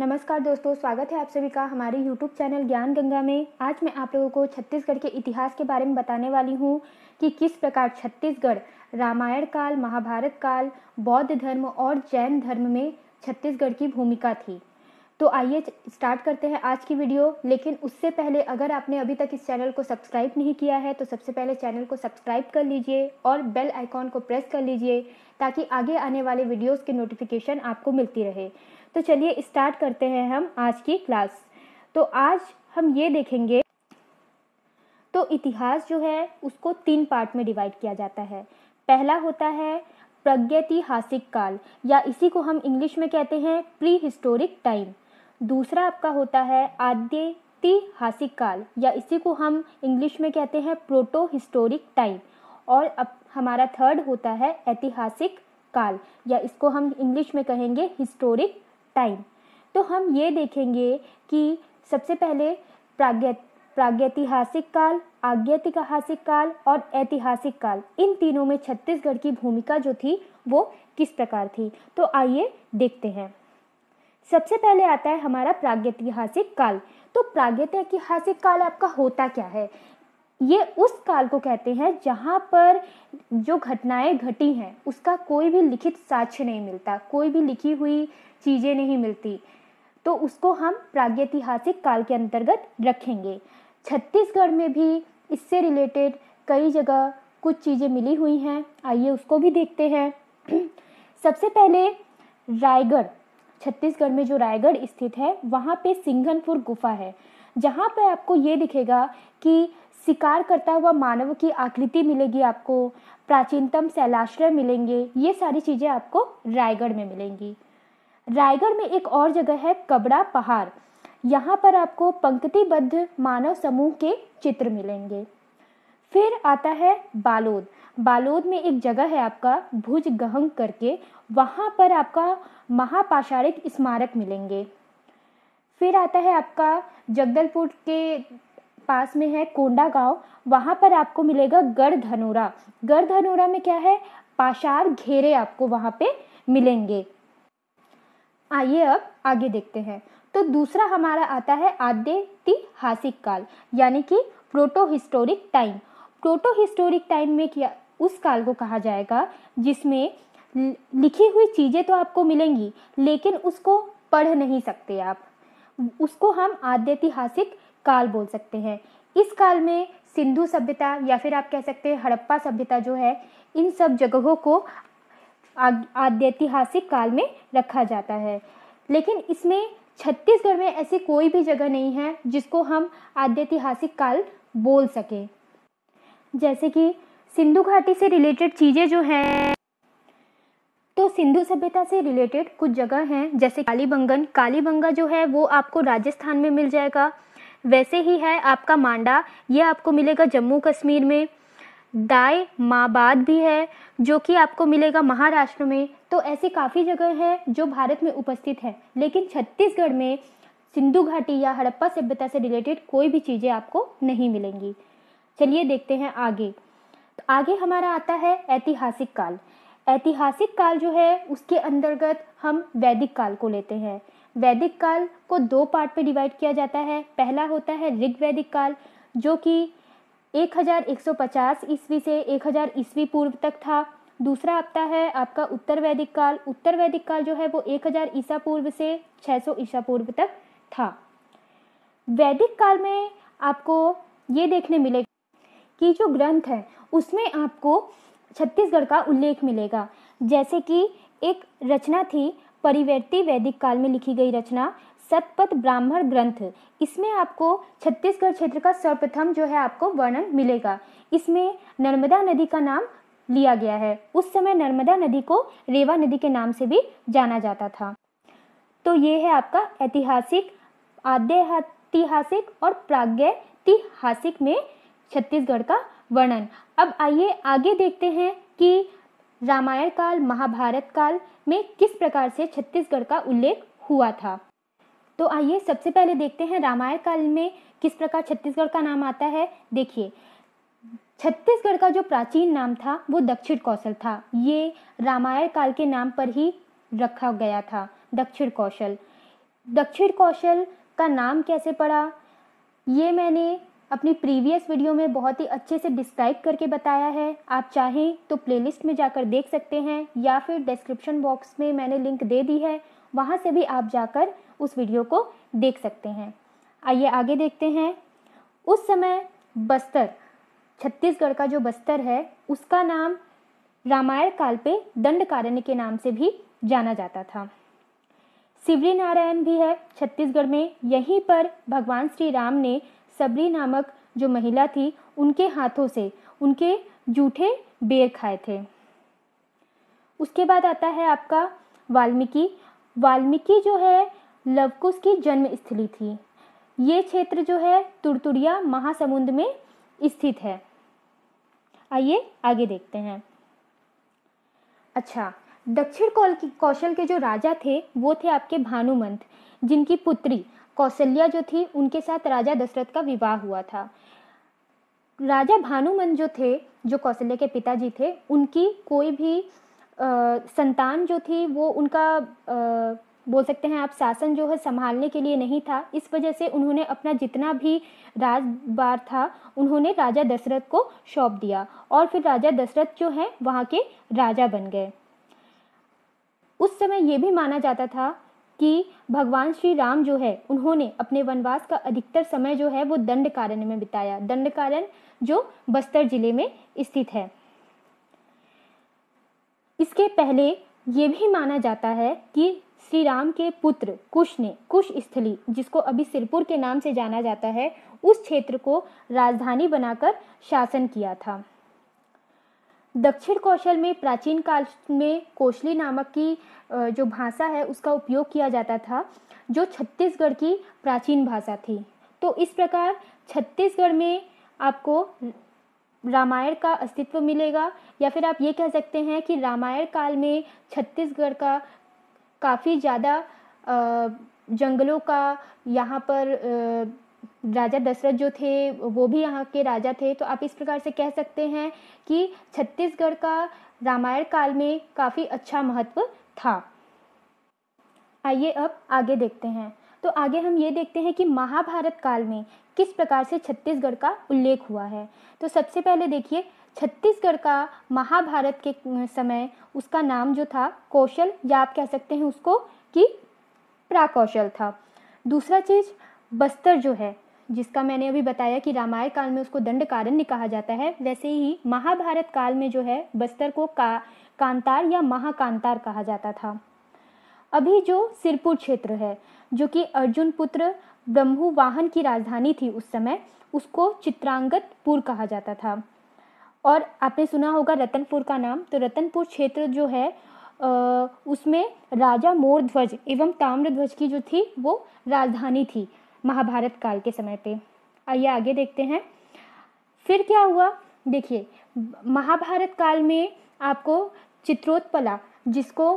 नमस्कार दोस्तों स्वागत है आप सभी का हमारे YouTube चैनल ज्ञान गंगा में आज मैं आप लोगों को छत्तीसगढ़ के इतिहास के बारे में बताने वाली हूँ कि किस प्रकार छत्तीसगढ़ रामायण काल महाभारत काल बौद्ध धर्म और जैन धर्म में छत्तीसगढ़ की भूमिका थी तो आइए स्टार्ट करते हैं आज की वीडियो लेकिन उससे पहले अगर आपने अभी तक इस चैनल को सब्सक्राइब नहीं किया है तो सबसे पहले चैनल को सब्सक्राइब कर लीजिए और बेल आइकॉन को प्रेस कर लीजिए ताकि आगे आने वाले वीडियोस के नोटिफिकेशन आपको मिलती रहे तो चलिए स्टार्ट करते हैं हम आज की क्लास तो आज हम ये देखेंगे तो इतिहास जो है उसको तीन पार्ट में डिवाइड किया जाता है पहला होता है प्रगतिहासिक काल या इसी को हम इंग्लिश में कहते हैं प्री हिस्टोरिक टाइम दूसरा आपका होता है आद्य ऐतिहासिक काल या इसी को हम इंग्लिश में कहते हैं प्रोटो हिस्टोरिक टाइम और अब हमारा थर्ड होता है ऐतिहासिक काल या इसको हम इंग्लिश में कहेंगे हिस्टोरिक टाइम तो हम ये देखेंगे कि सबसे पहले प्राग्ञ प्रागैतिहासिक काल आज्ञातिहासिक काल और ऐतिहासिक काल इन तीनों में छत्तीसगढ़ की भूमिका जो थी वो किस प्रकार थी तो आइए देखते हैं सबसे पहले आता है हमारा प्रागैतिहासिक काल तो प्रागैतिहासिक काल आपका होता क्या है ये उस काल को कहते हैं जहाँ पर जो घटनाएं घटी हैं उसका कोई भी लिखित साक्ष्य नहीं मिलता कोई भी लिखी हुई चीज़ें नहीं मिलती तो उसको हम प्रागैतिहासिक काल के अंतर्गत रखेंगे छत्तीसगढ़ में भी इससे रिलेटेड कई जगह कुछ चीज़ें मिली हुई हैं आइए उसको भी देखते हैं सबसे पहले रायगढ़ छत्तीसगढ़ में जो रायगढ़ स्थित है वहाँ पे सिंघनपुर गुफा है जहाँ पे आपको ये दिखेगा कि शिकार करता हुआ मानव की आकृति मिलेगी आपको प्राचीनतम शैलाश्रय मिलेंगे ये सारी चीज़ें आपको रायगढ़ में मिलेंगी रायगढ़ में एक और जगह है कबड़ा पहाड़ यहाँ पर आपको पंक्तिबद्ध मानव समूह के चित्र मिलेंगे फिर आता है बालोद बालोद में एक जगह है आपका भुज गहंग करके वहाँ पर आपका महापाषाणिक स्मारक मिलेंगे फिर आता है आपका जगदलपुर के पास में है कोंडा गांव वहाँ पर आपको मिलेगा गढ़ धनोरा गढ़ धनोरा में क्या है पाषाण घेरे आपको वहाँ पे मिलेंगे आइए अब आगे देखते हैं तो दूसरा हमारा आता है आद्य तिहासिक काल यानी कि proto historic time proto historic time में किया उस काल को कहा जाएगा जिसमें लिखी हुई चीज़ें तो आपको मिलेंगी लेकिन उसको पढ़ नहीं सकते आप उसको हम आद्यतिहासिक काल बोल सकते हैं इस काल में सिंधु सभ्यता या फिर आप कह सकते हैं हड़प्पा सभ्यता जो है इन सब जगहों को आद्यतिहासिक काल में रखा जाता है लेकिन इसमें छत्तीसगढ़ में ऐसी कोई भी जगह नहीं है जिसको हम आद्यतिहासिक काल बोल सकें जैसे कि सिंधु घाटी से रिलेटेड चीज़ें जो हैं तो सिंधु सभ्यता से रिलेटेड कुछ जगह हैं जैसे कालीबंगन कालीबंगा जो है वो आपको राजस्थान में मिल जाएगा वैसे ही है आपका मांडा ये आपको मिलेगा जम्मू कश्मीर में दाय माबाद भी है जो कि आपको मिलेगा महाराष्ट्र में तो ऐसी काफ़ी जगह है जो भारत में उपस्थित है लेकिन छत्तीसगढ़ में सिंधु घाटी या हड़प्पा सभ्यता से रिलेटेड कोई भी चीज़ें आपको नहीं मिलेंगी चलिए देखते हैं आगे तो आगे हमारा आता है ऐतिहासिक काल ऐतिहासिक काल जो है उसके अंतर्गत हम वैदिक काल को लेते हैं वैदिक काल को दो पार्ट पे डिवाइड किया जाता है पहला होता है ऋग वैदिक काल जो कि 1150 ईस्वी से 1000 ईस्वी पूर्व तक था दूसरा आता है आपका उत्तर वैदिक काल उत्तर वैदिक काल जो है वो 1000 ईसा पूर्व से 600 ईसा पूर्व तक था वैदिक काल में आपको ये देखने मिलेगा की जो ग्रंथ है उसमें आपको छत्तीसगढ़ का उल्लेख मिलेगा जैसे कि एक रचना थी परिवर्ती वैदिक काल में लिखी गई रचना सतपथ ब्राह्मण ग्रंथ इसमें आपको छत्तीसगढ़ क्षेत्र का सर्वप्रथम जो है आपको वर्णन मिलेगा इसमें नर्मदा नदी का नाम लिया गया है उस समय नर्मदा नदी को रेवा नदी के नाम से भी जाना जाता था तो ये है आपका ऐतिहासिक आद्यतिहासिक और प्राग्ञतिहासिक में छत्तीसगढ़ का वर्णन अब आइए आगे देखते हैं कि रामायण काल महाभारत काल में किस प्रकार से छत्तीसगढ़ का उल्लेख हुआ था तो आइए सबसे पहले देखते हैं रामायण काल में किस प्रकार छत्तीसगढ़ का नाम आता है देखिए छत्तीसगढ़ का जो प्राचीन नाम था वो दक्षिण कौशल था ये रामायण काल के नाम पर ही रखा गया था दक्षिण कौशल दक्षिण कौशल का नाम कैसे पड़ा ये मैंने अपनी प्रीवियस वीडियो में बहुत ही अच्छे से डिस्क्राइब करके बताया है आप चाहें तो प्लेलिस्ट में जाकर देख सकते हैं या फिर डिस्क्रिप्शन बॉक्स में मैंने लिंक दे दी है वहाँ से भी आप जाकर उस वीडियो को देख सकते हैं आइए आगे देखते हैं उस समय बस्तर छत्तीसगढ़ का जो बस्तर है उसका नाम रामायण काल पे दंड कारण्य के नाम से भी जाना जाता था शिवरी नारायण भी है छत्तीसगढ़ में यहीं पर भगवान श्री राम ने सबरी नामक जो महिला थी उनके हाथों से उनके जूठे बेर खाए थे उसके बाद आता है आपका वाल्मीकि वाल्मीकि जो है लवकुश की जन्म स्थली थी ये क्षेत्र जो है तुड़तुड़िया महासमुंद में स्थित है आइए आगे देखते हैं अच्छा दक्षिण कौशल के जो राजा थे वो थे आपके भानुमंत जिनकी पुत्री कौशल्या जो थी उनके साथ राजा दशरथ का विवाह हुआ था राजा भानुमन जो थे जो कौशल्या के पिताजी थे उनकी कोई भी आ, संतान जो थी वो उनका आ, बोल सकते हैं आप शासन जो है संभालने के लिए नहीं था इस वजह से उन्होंने अपना जितना भी राजबार था उन्होंने राजा दशरथ को सौंप दिया और फिर राजा दशरथ जो है वहाँ के राजा बन गए उस समय ये भी माना जाता था कि भगवान श्री राम जो है उन्होंने अपने वनवास का अधिकतर समय जो है वो दंड कारण में बिताया दंड कारण जो बस्तर जिले में स्थित है इसके पहले ये भी माना जाता है कि श्री राम के पुत्र कुश ने कुश स्थली जिसको अभी सिरपुर के नाम से जाना जाता है उस क्षेत्र को राजधानी बनाकर शासन किया था दक्षिण कौशल में प्राचीन काल में कोशली नामक की जो भाषा है उसका उपयोग किया जाता था जो छत्तीसगढ़ की प्राचीन भाषा थी तो इस प्रकार छत्तीसगढ़ में आपको रामायण का अस्तित्व मिलेगा या फिर आप ये कह सकते हैं कि रामायण काल में छत्तीसगढ़ का काफ़ी ज़्यादा जंगलों का यहाँ पर राजा दशरथ जो थे वो भी यहाँ के राजा थे तो आप इस प्रकार से कह सकते हैं कि छत्तीसगढ़ का रामायण काल में काफ़ी अच्छा महत्व था आइए अब आगे देखते हैं तो आगे हम ये देखते हैं कि महाभारत काल में किस प्रकार से छत्तीसगढ़ का उल्लेख हुआ है तो सबसे पहले देखिए छत्तीसगढ़ का महाभारत के समय उसका नाम जो था कौशल या आप कह सकते हैं उसको कि प्राकौशल था दूसरा चीज़ बस्तर जो है जिसका मैंने अभी बताया कि रामायण काल में उसको दंड कारण्य कहा जाता है वैसे ही महाभारत काल में जो है बस्तर को का कांतार या महाकांतार कहा जाता था अभी जो सिरपुर क्षेत्र है जो कि अर्जुन पुत्र ब्रह्मु वाहन की राजधानी थी उस समय उसको चित्रांगतपुर कहा जाता था और आपने सुना होगा रतनपुर का नाम तो रतनपुर क्षेत्र जो है उसमें राजा मोरध्वज एवं ताम्रध्वज की जो थी वो राजधानी थी महाभारत काल के समय पे आइए आगे देखते हैं फिर क्या हुआ देखिए महाभारत काल में आपको चित्रोत्पला जिसको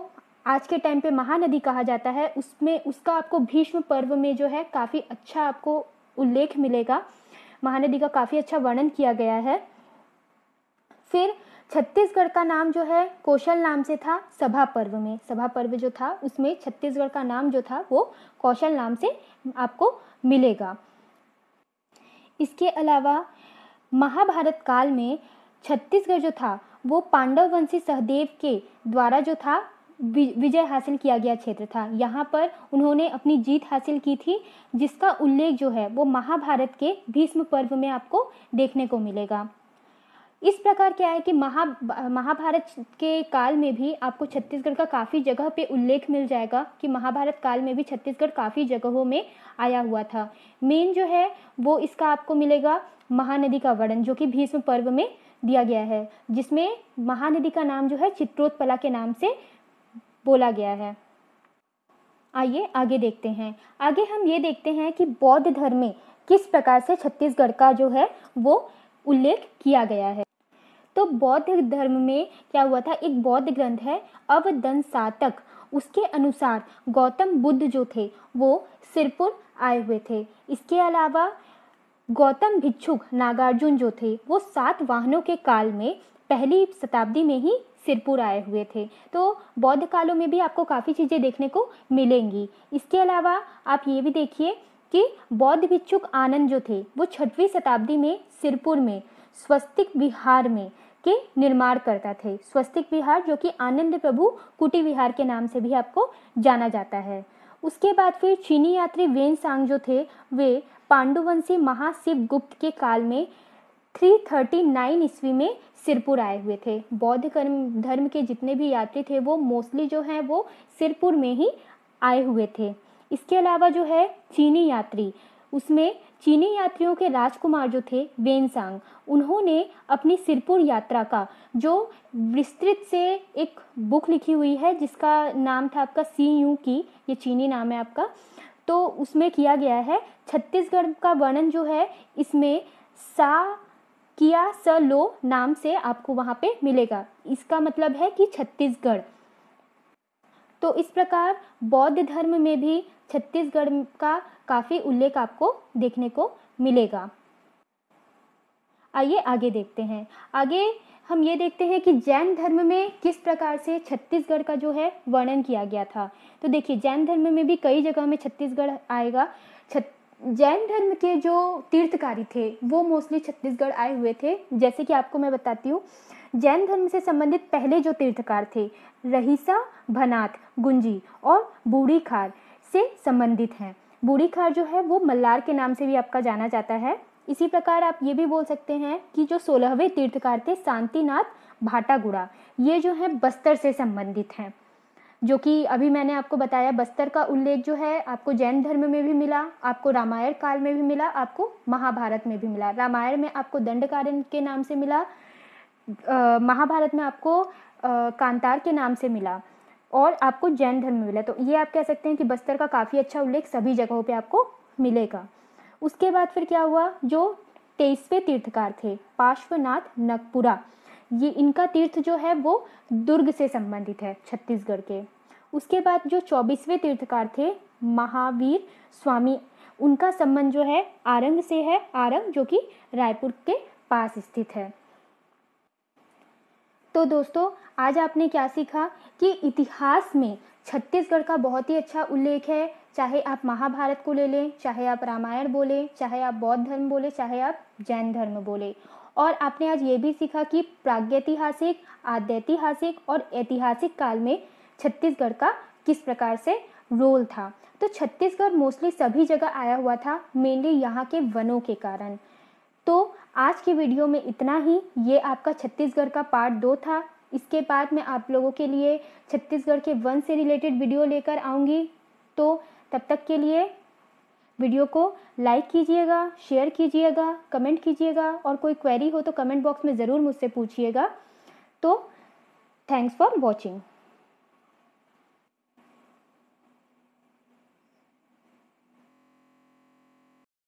आज के टाइम पे महानदी कहा जाता है उसमें उसका आपको भीष्म पर्व में जो है काफ़ी अच्छा आपको उल्लेख मिलेगा महानदी का काफ़ी अच्छा वर्णन किया गया है फिर छत्तीसगढ़ का नाम जो है कौशल नाम से था सभा पर्व में सभा पर्व जो था उसमें छत्तीसगढ़ का नाम जो था वो कौशल नाम से आपको मिलेगा इसके अलावा महाभारत काल में छत्तीसगढ़ जो था वो पांडव वंशी सहदेव के द्वारा जो था विजय हासिल किया गया क्षेत्र था यहाँ पर उन्होंने अपनी जीत हासिल की थी जिसका उल्लेख जो है वो महाभारत के भीष्म पर्व में आपको देखने को मिलेगा इस प्रकार क्या है कि महा महाभारत के काल में भी आपको छत्तीसगढ़ का काफ़ी जगह पे उल्लेख मिल जाएगा कि महाभारत काल में भी छत्तीसगढ़ काफ़ी जगहों में आया हुआ था मेन जो है वो इसका आपको मिलेगा महानदी का वर्णन जो कि भीष्म पर्व में दिया गया है जिसमें महानदी का नाम जो है चित्रोत्पला के नाम से बोला गया है आइए आगे देखते हैं आगे हम ये देखते हैं कि बौद्ध धर्म में किस प्रकार से छत्तीसगढ़ का जो है वो उल्लेख किया गया है तो बौद्ध धर्म में क्या हुआ था एक बौद्ध ग्रंथ है सातक उसके अनुसार गौतम बुद्ध जो थे वो सिरपुर आए हुए थे इसके अलावा गौतम भिक्षुक नागार्जुन जो थे वो सात वाहनों के काल में पहली शताब्दी में ही सिरपुर आए हुए थे तो बौद्ध कालों में भी आपको काफ़ी चीज़ें देखने को मिलेंगी इसके अलावा आप ये भी देखिए कि बौद्ध भिक्षुक आनंद जो थे वो छठवीं शताब्दी में सिरपुर में स्वस्तिक विहार में के निर्माण करता थे स्वस्तिक विहार जो कि आनंद प्रभु कुटी विहार के नाम से भी आपको जाना जाता है उसके बाद फिर चीनी यात्री वेन सांग जो थे वे पांडुवंशी महाशिव गुप्त के काल में 339 ईस्वी में सिरपुर आए हुए थे बौद्ध कर्म धर्म के जितने भी यात्री थे वो मोस्टली जो हैं वो सिरपुर में ही आए हुए थे इसके अलावा जो है चीनी यात्री उसमें चीनी यात्रियों के राजकुमार जो थे वेनसांग उन्होंने अपनी सिरपुर यात्रा का जो विस्तृत से एक बुक लिखी हुई है जिसका नाम था आपका सी यू की ये चीनी नाम है आपका तो उसमें किया गया है छत्तीसगढ़ का वर्णन जो है इसमें सा किया स लो नाम से आपको वहाँ पे मिलेगा इसका मतलब है कि छत्तीसगढ़ तो इस प्रकार बौद्ध धर्म में भी छत्तीसगढ़ का काफ़ी उल्लेख आपको देखने को मिलेगा आइए आगे देखते हैं आगे हम ये देखते हैं कि जैन धर्म में किस प्रकार से छत्तीसगढ़ का जो है वर्णन किया गया था तो देखिए जैन धर्म में भी कई जगह में छत्तीसगढ़ आएगा छत जैन धर्म के जो तीर्थकारी थे वो मोस्टली छत्तीसगढ़ आए हुए थे जैसे कि आपको मैं बताती हूँ जैन धर्म से संबंधित पहले जो तीर्थकार थे रहीसा भनाथ गुंजी और बूढ़ी खार से संबंधित हैं बूढ़ी खार जो है वो मल्लार के नाम से भी आपका जाना जाता है इसी प्रकार आप ये भी बोल सकते हैं कि जो सोलहवें तीर्थकार थे शांतिनाथ भाटागुड़ा ये जो है बस्तर से संबंधित हैं जो कि अभी मैंने आपको बताया बस्तर का उल्लेख जो है आपको जैन धर्म में भी मिला आपको रामायण काल में भी मिला आपको महाभारत में भी मिला रामायण में आपको दंडकारण के नाम से मिला महाभारत में आपको कांतार के नाम से मिला और आपको जैन धर्म में मिला तो ये आप कह सकते हैं कि बस्तर का काफ़ी अच्छा उल्लेख सभी जगहों पे आपको मिलेगा उसके बाद फिर क्या हुआ जो तेईसवें तीर्थकार थे पार्श्वनाथ नगपुरा ये इनका तीर्थ जो है वो दुर्ग से संबंधित है छत्तीसगढ़ के उसके बाद जो चौबीसवें तीर्थकार थे महावीर स्वामी उनका संबंध जो है आरंग से है आरंग जो कि रायपुर के पास स्थित है तो दोस्तों आज आपने क्या सीखा कि इतिहास में छत्तीसगढ़ का बहुत ही अच्छा उल्लेख है चाहे आप महाभारत को ले लें चाहे आप रामायण बोले चाहे आप बौद्ध धर्म बोले चाहे आप जैन धर्म बोले और आपने आज ये भी सीखा कि प्रागैतिहासिक आद्यतिहासिक और ऐतिहासिक काल में छत्तीसगढ़ का किस प्रकार से रोल था तो छत्तीसगढ़ मोस्टली सभी जगह आया हुआ था मेनली यहाँ के वनों के कारण तो आज की वीडियो में इतना ही ये आपका छत्तीसगढ़ का पार्ट दो था इसके बाद मैं आप लोगों के लिए छत्तीसगढ़ के वन से रिलेटेड वीडियो लेकर आऊँगी तो तब तक के लिए वीडियो को लाइक कीजिएगा शेयर कीजिएगा कमेंट कीजिएगा और कोई क्वेरी हो तो कमेंट बॉक्स में ज़रूर मुझसे पूछिएगा तो थैंक्स फॉर वॉचिंग